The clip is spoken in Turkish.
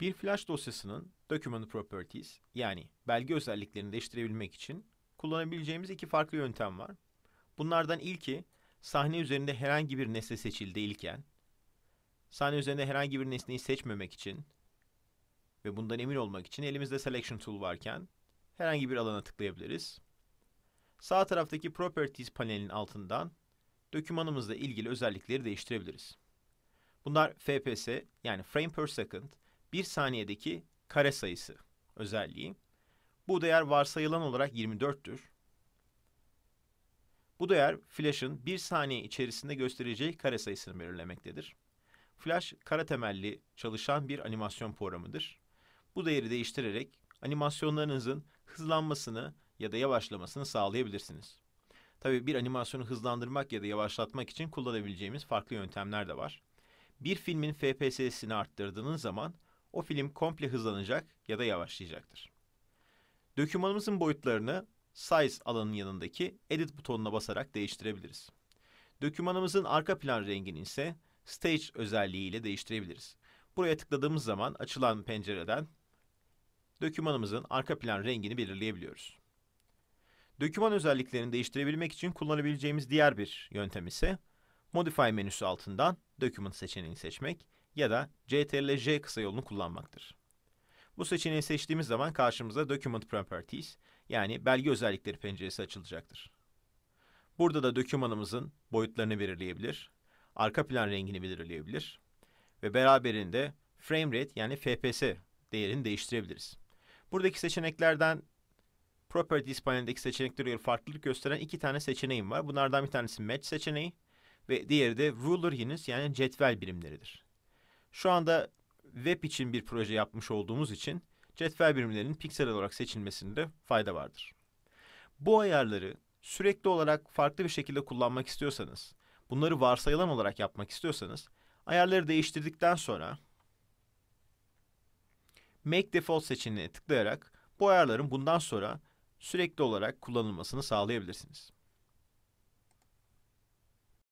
Bir flash dosyasının document properties yani belge özelliklerini değiştirebilmek için kullanabileceğimiz iki farklı yöntem var. Bunlardan ilki sahne üzerinde herhangi bir nesne seçildi ilken, sahne üzerinde herhangi bir nesneyi seçmemek için ve bundan emin olmak için elimizde selection tool varken herhangi bir alana tıklayabiliriz. Sağ taraftaki properties panelinin altından dokümanımızla ilgili özellikleri değiştirebiliriz. Bunlar FPS yani frame per second 1 saniyedeki kare sayısı özelliği. Bu değer varsayılan olarak 24'tür. Bu değer flash'ın 1 saniye içerisinde göstereceği kare sayısını belirlemektedir. Flash kara temelli çalışan bir animasyon programıdır. Bu değeri değiştirerek animasyonlarınızın hızlanmasını ya da yavaşlamasını sağlayabilirsiniz. Tabii bir animasyonu hızlandırmak ya da yavaşlatmak için kullanabileceğimiz farklı yöntemler de var. Bir filmin FPS'sini arttırdığınız zaman o film komple hızlanacak ya da yavaşlayacaktır. Dökümanımızın boyutlarını Size alanın yanındaki Edit butonuna basarak değiştirebiliriz. Dökümanımızın arka plan rengini ise Stage özelliği ile değiştirebiliriz. Buraya tıkladığımız zaman açılan pencereden dökümanımızın arka plan rengini belirleyebiliyoruz. Döküman özelliklerini değiştirebilmek için kullanabileceğimiz diğer bir yöntem ise Modify menüsü altından Document seçeneğini seçmek ya da CTRL-J kısa yolunu kullanmaktır. Bu seçeneği seçtiğimiz zaman karşımıza Document Properties yani belge özellikleri penceresi açılacaktır. Burada da dokümanımızın boyutlarını belirleyebilir, arka plan rengini belirleyebilir ve beraberinde frame rate yani FPS değerini değiştirebiliriz. Buradaki seçeneklerden Properties panelindeki seçeneklere göre farklılık gösteren iki tane seçeneğim var. Bunlardan bir tanesi Match seçeneği ve diğeri de Ruler Units yani cetvel birimleridir. Şu anda web için bir proje yapmış olduğumuz için cetvel birimlerinin piksel olarak seçilmesinde fayda vardır. Bu ayarları sürekli olarak farklı bir şekilde kullanmak istiyorsanız, bunları varsayılan olarak yapmak istiyorsanız, ayarları değiştirdikten sonra Make Default seçeneğine tıklayarak bu ayarların bundan sonra sürekli olarak kullanılmasını sağlayabilirsiniz.